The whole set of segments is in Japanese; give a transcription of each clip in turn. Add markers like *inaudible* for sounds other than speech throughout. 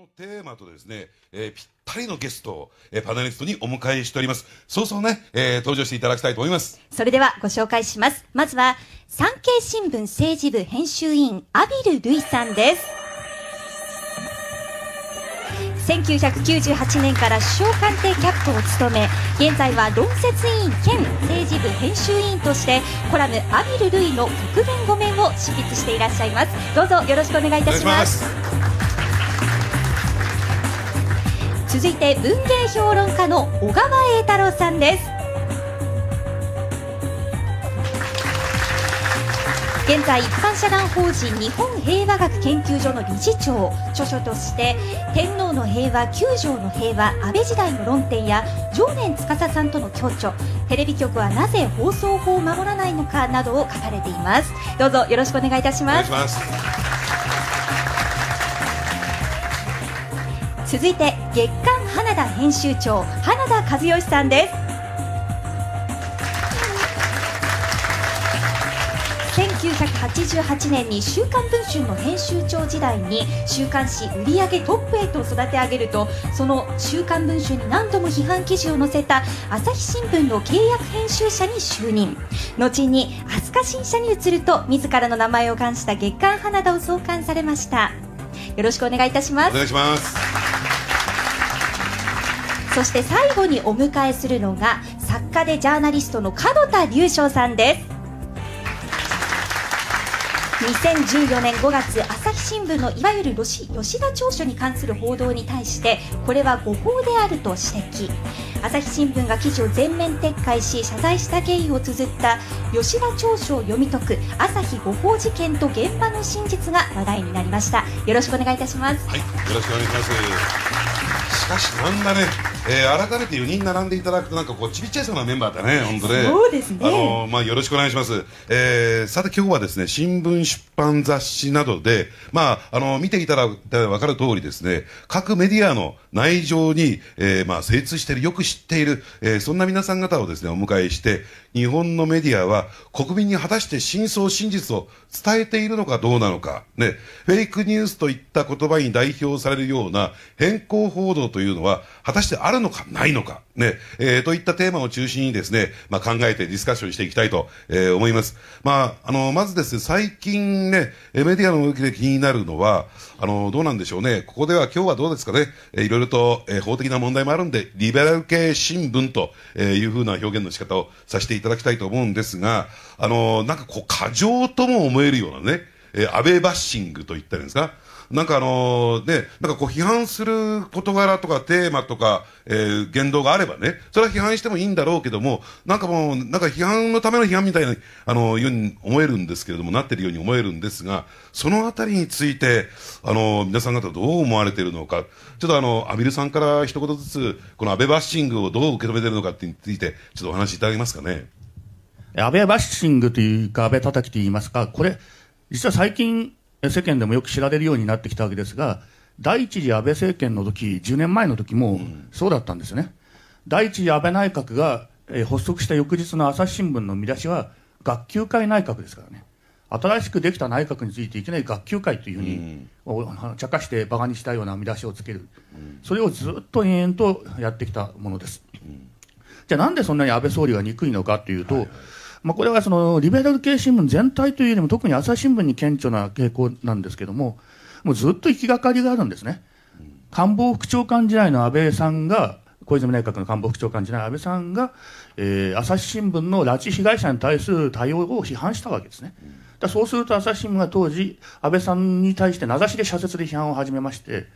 のテーマとですね、えー、ぴったりのゲストを、えー、パネリストにお迎えしております。そうそうね、えー、登場していただきたいと思います。それではご紹介します。まずは、産経新聞政治部編集員、アビル・ルイさんです。1998年から首相官邸キャップを務め現在は論説委員兼政治部編集委員としてコラム「アビル・ルイ」の極限御免を執筆していらっしゃいますどうぞよろしくお願いいたします続いて文芸評論家の小川栄太郎さんです現在一般社団法人日本平和学研究所の理事長著書として「天皇の平和九条の平和安倍時代の論点」や常年司さんとの共著「テレビ局はなぜ放送法を守らないのか」などを書かれていますどうぞよろしくお願いいたします続いて月刊花田編集長花田和義さんです1988年に「週刊文春」の編集長時代に週刊誌売り上げトップへと育て上げるとその「週刊文春」に何度も批判記事を載せた朝日新聞の契約編集者に就任後に飛鳥新社に移ると自らの名前を冠した月刊花田を創刊されましたよろしくお願いいたしますお願いしますそして最後にお迎えするのが作家でジャーナリストの門田隆翔さんです2014年5月朝日新聞のいわゆる吉田調書に関する報道に対してこれは誤報であると指摘朝日新聞が記事を全面撤回し謝罪した経緯を綴った吉田調書を読み解く朝日誤報事件と現場の真実が話題になりましたよろしくお願いいたしますはいよろしくお願いしますしかしなんだねえー、改めて4人並んでいただくとなんかこうちびっちゃいそうなメンバーだね本当ねそうですねあのまあよろしくお願いします、えー、さて今日はですね新聞出版雑誌などでまああの見ていただいたら分かる通りですね各メディアの内情に、えー、まあ、精通している、よく知っている、えー、そんな皆さん方をですね、お迎えして、日本のメディアは国民に果たして真相真実を伝えているのかどうなのか、ね、フェイクニュースといった言葉に代表されるような変更報道というのは果たしてあるのかないのか、ね、えー、といったテーマを中心にですね、まあ、考えてディスカッションしていきたいと、えー、思います。まあ、あの、まずですね、最近ね、メディアの動きで気になるのは、あの、どうなんでしょうね、ここでは今日はどうですかね、えー、いろいろろと、えー、法的な問題もあるんで、リベラル系新聞というふうな表現の仕方をさせていただきたいと思うんですが、あのー、なんかこう、過剰とも思えるようなね、えー、安倍バッシングといったんですか、なんかあのね、なんかこう批判する事柄とかテーマとか、えー、言動があればね、それは批判してもいいんだろうけども、なんかもう、なんか批判のための批判みたいな、あの、ように思えるんですけれども、なってるように思えるんですが、そのあたりについて、あの、皆さん方どう思われているのか、ちょっとあの、アビルさんから一言ずつ、この安倍バッシングをどう受け止めてるのかってについて、ちょっとお話しいただけますかね。安倍バッシングというか、安倍叩きといいますか、これ、実は最近、世間でもよく知られるようになってきたわけですが、第一次安倍政権の時、10年前の時もそうだったんですね。第一次安倍内閣が発足した翌日の朝日新聞の見出しは、学級会内閣ですからね。新しくできた内閣についていきなり学級会というふうに、うん、茶化して馬鹿にしたような見出しをつける、うん、それをずっと延々とやってきたものです、うん、じゃあなんでそんなに安倍総理が憎いのかというと、はいはいまあ、これはそのリベラル系新聞全体というよりも特に朝日新聞に顕著な傾向なんですけども、もうずっと行きがかりがあるんですね。官房副長官時代の安倍さんが、小泉内閣の官房副長官時代の安倍さんが、えー、朝日新聞の拉致被害者に対する対応を批判したわけですね。だそうすると朝日新聞は当時、安倍さんに対して名指しで社説で批判を始めまして、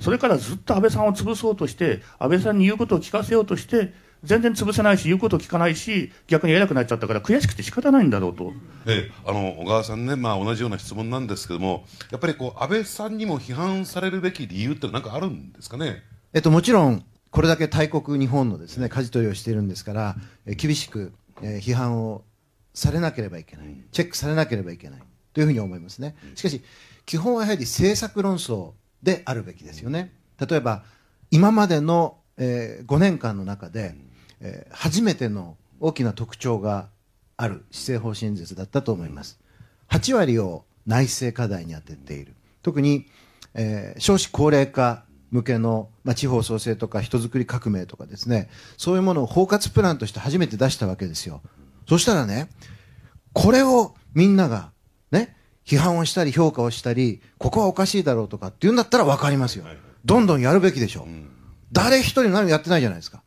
それからずっと安倍さんを潰そうとして、安倍さんに言うことを聞かせようとして、全然潰せないし、言うこと聞かないし、逆に偉くなっちゃったから、悔しくて仕方ないんだろうと。ええ、あの小川さんね、まあ、同じような質問なんですけども、やっぱりこう安倍さんにも批判されるべき理由ってなんかあるんですかね。えっと、もちろん、これだけ大国、日本のですね舵取りをしているんですから、えー、厳しく、えー、批判をされなければいけない、チェックされなければいけないというふうに思いますね。しかし、基本はやはり政策論争であるべきですよね。例えば今までの、えー、5年間の中で、えー、初めての大きな特徴がある施政方針演説だったと思います。8割を内政課題に充てている。特に、えー、少子高齢化向けの、まあ、地方創生とか人づくり革命とかですね、そういうものを包括プランとして初めて出したわけですよ。そしたらね、これをみんなが、ね、批判をしたり評価をしたり、ここはおかしいだろうとかって言うんだったら分かりますよ。どんどんやるべきでしょう。誰一人何もやってないじゃないですか。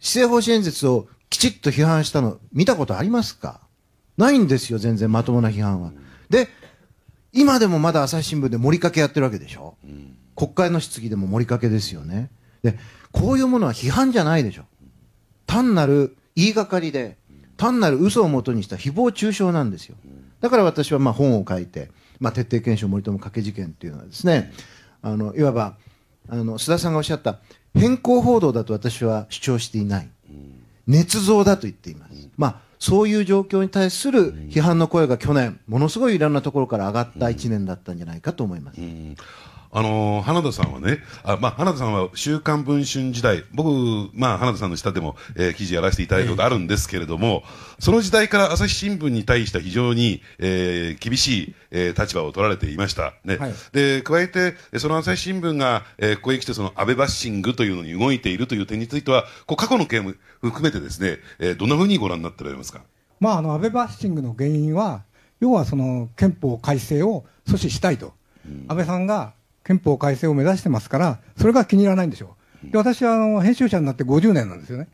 施政方針演説をきちっと批判したの見たことありますかないんですよ、全然まともな批判は。で、今でもまだ朝日新聞で盛りかけやってるわけでしょ、うん、国会の質疑でも盛りかけですよね。で、こういうものは批判じゃないでしょ。単なる言いがかりで、単なる嘘をもとにした誹謗中傷なんですよ。だから私はまあ本を書いて、まあ、徹底検証森友掛け事件っていうのはですね、あの、いわば、あの、須田さんがおっしゃった、偏向報道だと私は主張していない、捏造だと言っています。まあそういう状況に対する批判の声が去年、ものすごいいろんなところから上がった1年だったんじゃないかと思います。あのー、花田さんはね、あまあ、花田さんは週刊文春時代、僕、まあ、花田さんの下でも、えー、記事やらせていただいたことあるんですけれども、その時代から朝日新聞に対して非常に、えー、厳しい、えー、立場を取られていました。ね。はい、で、加えて、その朝日新聞が、えー、ここへ来てその安倍バッシングというのに動いているという点については、こう過去の件も含めてですね、えー、どんなふうにご覧になってられますかまあ、あの、安倍バッシングの原因は、要はその憲法改正を阻止したいと。安倍さんが憲法改正を目指してますから、それが気に入らないんでしょう。で、私はあの、編集者になって50年なんですよね。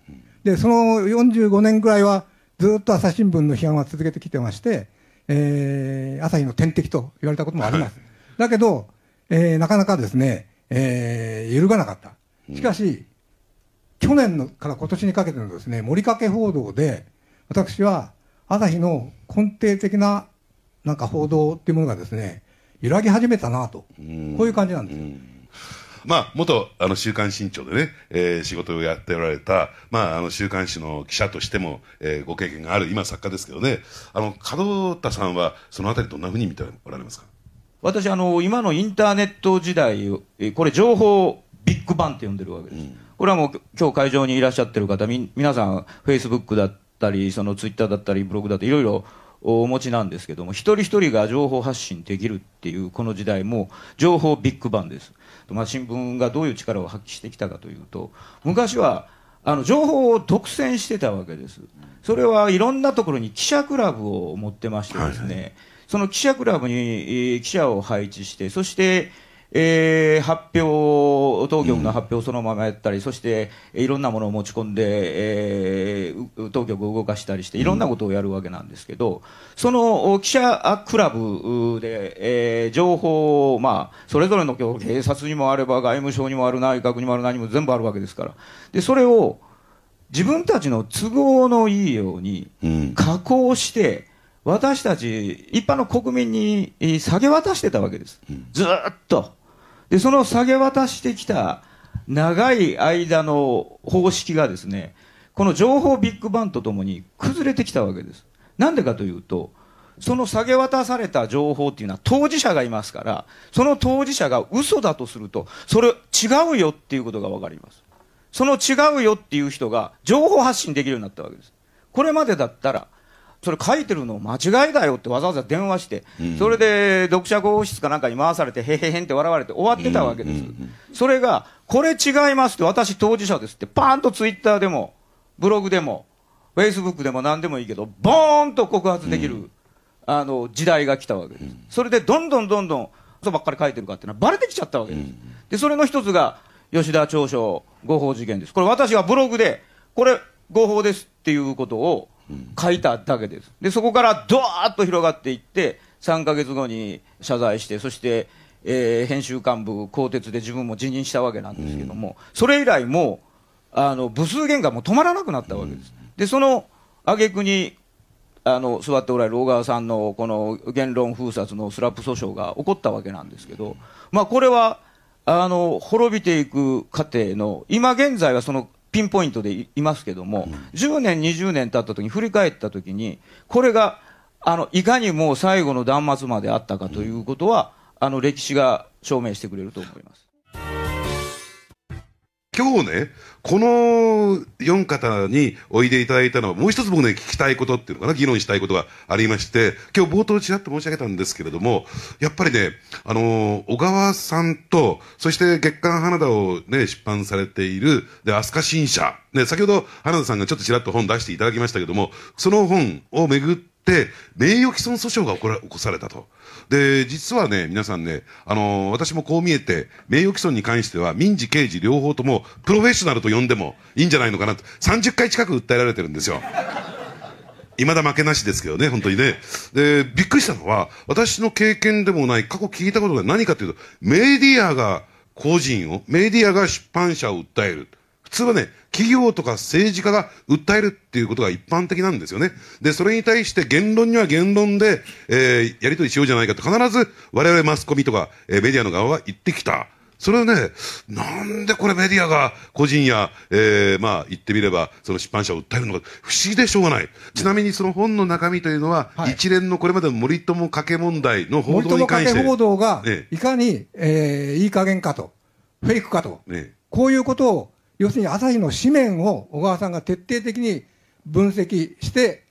で、その45年ぐらいは、ずっと朝日新聞の批判は続けてきてまして、えー、朝日の天敵と言われたこともあります。だけど、えー、なかなかですね、えー、揺るがなかった。しかし、去年のから今年にかけてのですね、盛りかけ報道で、私は朝日の根底的ななんか報道っていうものがですね、揺らぎ始めたなと、こういう感じなんですよ。まあ、元、あの、週刊新潮でね、えー、仕事をやっておられた、まあ、あの、週刊誌の記者としても、えー、ご経験がある、今、作家ですけどね、あの、門田さんは、そのあたり、どんなふうに見ておられますか私、あの、今のインターネット時代、これ、情報ビッグバンって呼んでるわけです。うん、これはもう、今日会場にいらっしゃってる方、み、皆さん、フェイスブックだったり、その、ツイッターだったり、ブログだったり、いろいろ、お持ちなんですけども、一人一人が情報発信できるっていう、この時代も、情報ビッグバンです。まあ、新聞がどういう力を発揮してきたかというと、昔は、あの、情報を独占してたわけです。それはいろんなところに記者クラブを持ってましてですね、はいはい、その記者クラブに記者を配置して、そして、えー、発表、当局の発表そのままやったり、うん、そしていろんなものを持ち込んで、えー、当局を動かしたりして、いろんなことをやるわけなんですけど、その記者クラブで、えー、情報を、まあ、それぞれの警察にもあれば、外務省にもある、内閣にもある、何も全部あるわけですから、でそれを自分たちの都合のいいように加工して、うん私たち、一般の国民に下げ渡してたわけです、ずっと。で、その下げ渡してきた長い間の方式がですね、この情報ビッグバンとともに崩れてきたわけです。なんでかというと、その下げ渡された情報っていうのは当事者がいますから、その当事者が嘘だとすると、それ違うよっていうことがわかります。その違うよっていう人が情報発信できるようになったわけです。これまでだったら、それ書いてるの間違いだよってわざわざ電話して、うん、それで読者号室かなんかに回されて、へへへんって笑われて終わってたわけです、うんうんうん、それが、これ違いますって、私、当事者ですって、パーンとツイッターでも、ブログでも、フェイスブックでもなんでもいいけど、ボーンと告発できる、うん、あの時代が来たわけです、うん、それでどんどんどんどん、嘘ばっかり書いてるかっていうのは、ばれてきちゃったわけです、でそれの一つが、吉田長所誤報事件です、これ、私はブログで、これ、誤報ですっていうことを。書いただけです。で、そこからドわーっと広がっていって、3か月後に謝罪して、そして、えー、編集幹部、更迭で自分も辞任したわけなんですけども、うん、それ以来もう、あの、部数喧嘩も止まらなくなったわけです。で、その挙句に、あの、座っておられる小川さんの、この言論封殺のスラップ訴訟が起こったわけなんですけど、まあ、これは、あの、滅びていく過程の、今現在はそのピンポイントでいますけども、うん、10年、20年経った時に振り返ったときにこれがあのいかにもう最後の断末まであったかということは、あの歴史が証明してくれると思います。今日ね、この4方においでいただいたのは、もう一つ僕ね、聞きたいことっていうのかな、議論したいことがありまして、今日冒頭ちらっと申し上げたんですけれども、やっぱりね、あの小川さんと、そして月刊花田をね、出版されている、で、飛鳥新社、ね、先ほど花田さんがちょっとちらっと本出していただきましたけども、その本をめぐって、で、名誉毀損訴訟が起こら起こされたと。で、実はね、皆さんね、あのー、私もこう見えて、名誉毀損に関しては、民事、刑事両方とも、プロフェッショナルと呼んでもいいんじゃないのかなと、30回近く訴えられてるんですよ。未だ負けなしですけどね、本当にね。で、びっくりしたのは、私の経験でもない、過去聞いたことが何かというと、メディアが個人を、メディアが出版社を訴える。通はね、企業とか政治家が訴えるっていうことが一般的なんですよね。で、それに対して言論には言論で、えー、やり取りしようじゃないかと必ず我々マスコミとか、えー、メディアの側は言ってきた。それはね、なんでこれメディアが個人や、えー、まあ言ってみれば、その出版社を訴えるのか、不思議でしょうがない。ちなみにその本の中身というのは、はい、一連のこれまでの森友家計問題の報道に関して。森友家計報道が、いかに、ええー、いい加減かと、フェイクかと、ね、こういうことを要するに朝日の紙面を小川さんが徹底的に分析して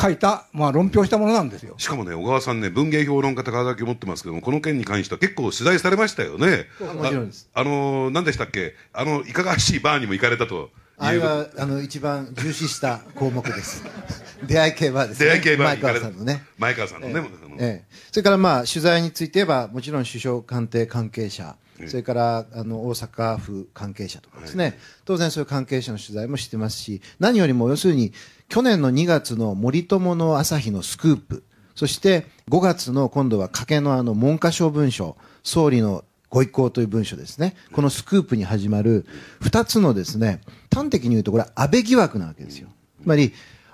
書いた、まあ、論評したものなんですよしかもね、小川さんね、文芸評論家高崎書持ってますけども、この件に関しては結構取材されましたよね、もちろんあの何でしたっけ、あのいかがわしいバーにも行かれたと。あれはあの一番重視した項目です。*laughs* 出会い系バーですね。前川さんのね。前川さんのね。ええええ、それからまあ取材についてはもちろん首相官邸関係者、それからあの大阪府関係者とかですね、当然そういう関係者の取材もしてますし、何よりも要するに、去年の2月の森友の朝日のスクープ、そして5月の今度は賭けのあの文科省文書、総理のご意向という文書ですね。このスクープに始まる2つのですね、端的に言うとこれ安倍疑惑なわけですよ。つまり、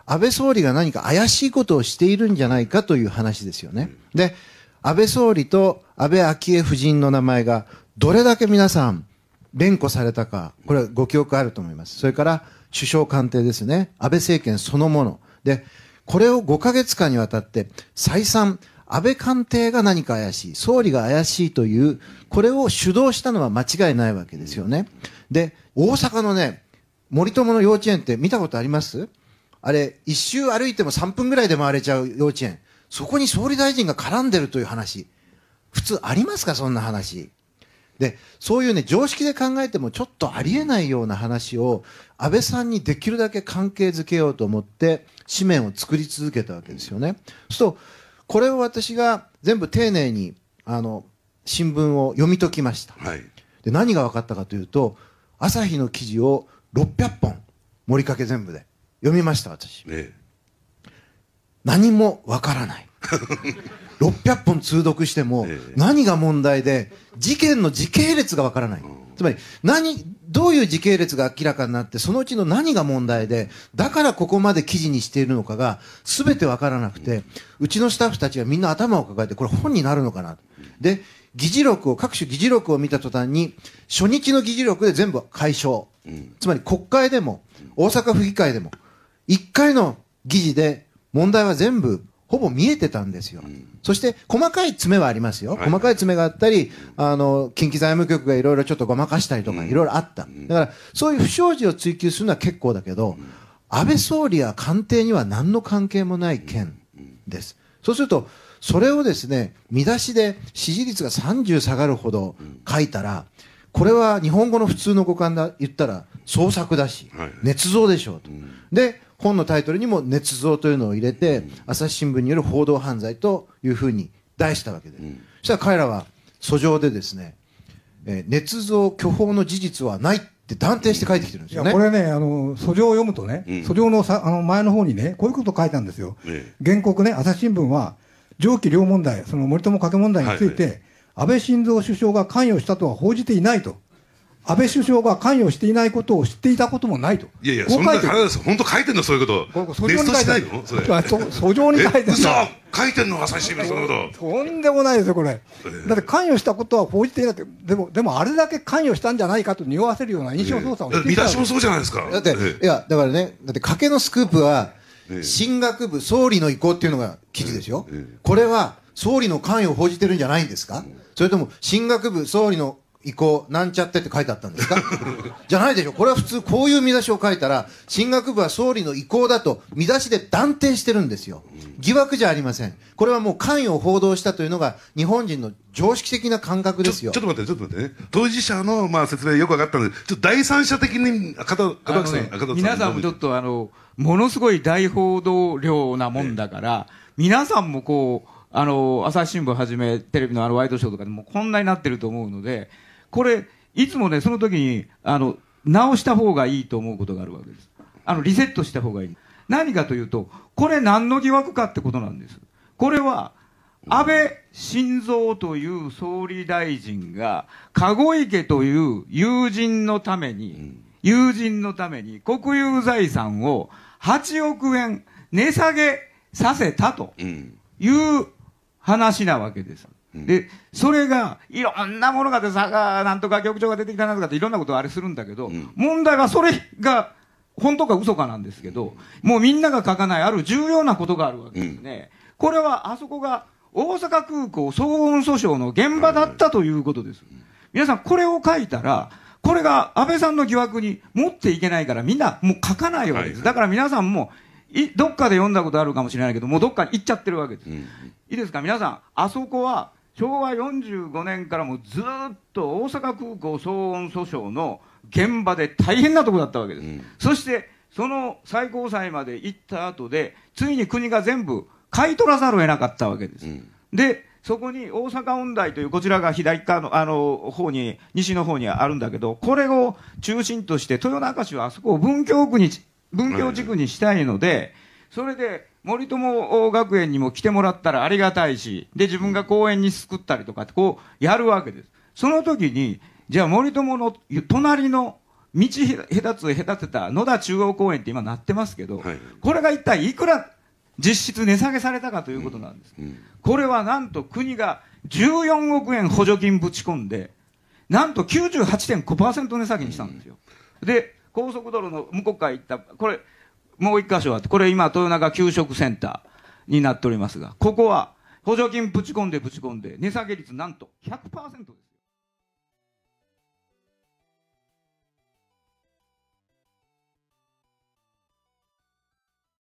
安倍総理が何か怪しいことをしているんじゃないかという話ですよね。で、安倍総理と安倍昭恵夫人の名前がどれだけ皆さん、連呼されたか、これご記憶あると思います。それから、首相官邸ですね。安倍政権そのもの。で、これを5ヶ月間にわたって、再三、安倍官邸が何か怪しい、総理が怪しいという、これを主導したのは間違いないわけですよね。で、大阪のね、森友の幼稚園って見たことありますあれ、一周歩いても3分ぐらいで回れちゃう幼稚園。そこに総理大臣が絡んでるという話。普通ありますかそんな話。でそういう、ね、常識で考えてもちょっとありえないような話を安倍さんにできるだけ関係づけようと思って紙面を作り続けたわけですよね。そうこれを私が全部丁寧にあの新聞を読み解きました、はい、で何が分かったかというと朝日の記事を600本盛りかけ全部で読みました私、ね、何も分からない *laughs* 600本通読しても、何が問題で、事件の時系列がわからない。つまり、何、どういう時系列が明らかになって、そのうちの何が問題で、だからここまで記事にしているのかが、すべてわからなくて、うちのスタッフたちがみんな頭を抱えて、これ本になるのかな。で、議事録を、各種議事録を見た途端に、初日の議事録で全部解消。つまり国会でも、大阪府議会でも、一回の議事で問題は全部ほぼ見えてたんですよ、うん、そして細かい爪はありますよ、はい、細かい爪があったり、あの近畿財務局がいろいろちょっとごまかしたりとか、いろいろあった、うん、だからそういう不祥事を追及するのは結構だけど、うん、安倍総理や官邸には何の関係もない件です、そうすると、それをですね見出しで支持率が30下がるほど書いたら、これは日本語の普通の語感だ、言ったら、創作だし、はい、捏造でしょうと。で本のタイトルにも捏造というのを入れて、朝日新聞による報道犯罪というふうに題したわけで、そしたら彼らは訴状でですね、えー、捏造巨法の事実はないって断定して書いてきてるんですよね。これね、あの、訴状を読むとね、うん、訴状のさあの前の方にね、こういうこと書いたんですよ。ええ、原告ね、朝日新聞は、上記両問題、その森友加計問題について、はいはい、安倍晋三首相が関与したとは報じていないと。安倍首相が関与していないことを知っていたこともないと。いやいや、そんな、本当書いてんの、そういうこと。訴状に書いてるのそれ。訴状に書いてる嘘書いてんの、朝日新聞、そんこと。とんでもないですよ、これ。だって関与したことは報じていないて、でも、でもあれだけ関与したんじゃないかと匂わせるような印象操作をしていた。見出しもそうじゃないですか。だって、いや、だからね、だって賭けのスクープは、進学部総理の意向っていうのが記事ですよ。これは、総理の関与を報じてるんじゃないんですかそれとも、進学部総理の移行、なんちゃってって書いてあったんですか *laughs* じゃないでしょ。これは普通こういう見出しを書いたら、進学部は総理の意向だと見出しで断定してるんですよ。疑惑じゃありません。これはもう関与を報道したというのが日本人の常識的な感覚ですよ。ちょっと待って、ちょっと待ってね。当事者のまあ説明よく分かったので、ちょっと第三者的に片、岡さん、ね、さん皆さんもちょっとあの、ものすごい大報道量なもんだから、ええ、皆さんもこう、あの、朝日新聞はじめ、テレビのあのワイドショーとかでもこんなになってると思うので、これ、いつもね、その時に、あの、直した方がいいと思うことがあるわけです。あの、リセットした方がいい。何かというと、これ何の疑惑かってことなんです。これは、安倍晋三という総理大臣が、籠池という友人のために、友人のために国有財産を8億円値下げさせたという話なわけです。でそれがいろんなものがでさなんとか局長が出てきたなんとかっていろんなことあれするんだけど、うん、問題はそれが本当か嘘かなんですけど、もうみんなが書かないある重要なことがあるわけですね。うん、これはあそこが大阪空港騒音訴訟の現場だったということです。皆さんこれを書いたら、これが安倍さんの疑惑に持っていけないから、みんなもう書かないわけです。だから皆さんもい、どっかで読んだことあるかもしれないけど、もうどっかに行っちゃってるわけです。うん、いいですか、皆さん、あそこは昭和45年からもずっと大阪空港騒音訴訟の現場で大変なとこだったわけです、うん、そしてその最高裁まで行った後でついに国が全部買い取らざるを得なかったわけです、うん、でそこに大阪音大というこちらが左側のあの方に西の方にあるんだけどこれを中心として豊中市はあそこを文京区に文京地区にしたいので、それで森友学園にも来てもらったらありがたいし、で、自分が公園に作ったりとかって、こう、やるわけです。その時に、じゃあ森友の隣の道隔つ隔てた野田中央公園って今なってますけど、はい、これが一体いくら実質値下げされたかということなんです。うんうん、これはなんと国が14億円補助金ぶち込んで、なんと98.5%値下げにしたんですよ。うん、で、高速道路の向こう側行った、これ、もう一箇所は、これ今、豊中給食センターになっておりますが、ここは補助金ぶち込んでぶち込んで、値下げ率なんと100%です。